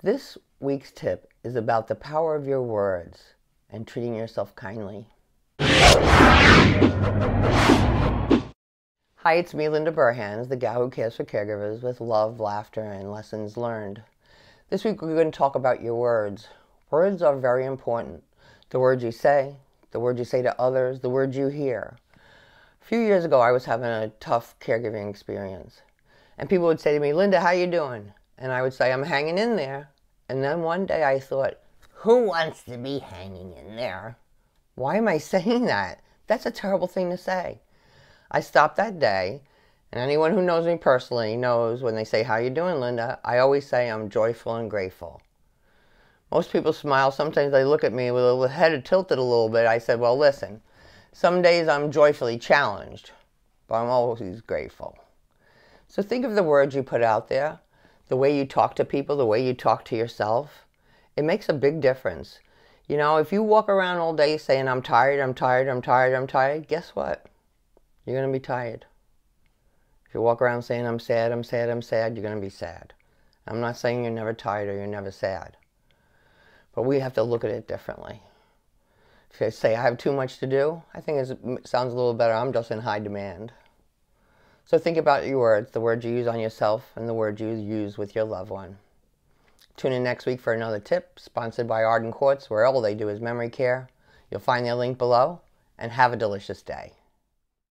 This week's tip is about the power of your words and treating yourself kindly. Hi, it's me, Linda Burhans, the gal who cares for caregivers with love, laughter, and lessons learned. This week we're going to talk about your words. Words are very important. The words you say, the words you say to others, the words you hear. A few years ago, I was having a tough caregiving experience. And people would say to me, Linda, how you doing? And I would say, I'm hanging in there. And then one day I thought, who wants to be hanging in there? Why am I saying that? That's a terrible thing to say. I stopped that day, and anyone who knows me personally knows when they say, how you doing, Linda? I always say I'm joyful and grateful. Most people smile. Sometimes they look at me with a head tilted a little bit. I said, well, listen, some days I'm joyfully challenged, but I'm always grateful. So think of the words you put out there the way you talk to people, the way you talk to yourself. It makes a big difference. You know, if you walk around all day saying, I'm tired, I'm tired, I'm tired, I'm tired, guess what? You're going to be tired. If you walk around saying, I'm sad, I'm sad, I'm sad, you're going to be sad. I'm not saying you're never tired or you're never sad. But we have to look at it differently. If you say, I have too much to do, I think it sounds a little better. I'm just in high demand. So think about your words, the words you use on yourself and the words you use with your loved one. Tune in next week for another tip sponsored by Arden Courts, where all they do is memory care. You'll find their link below and have a delicious day.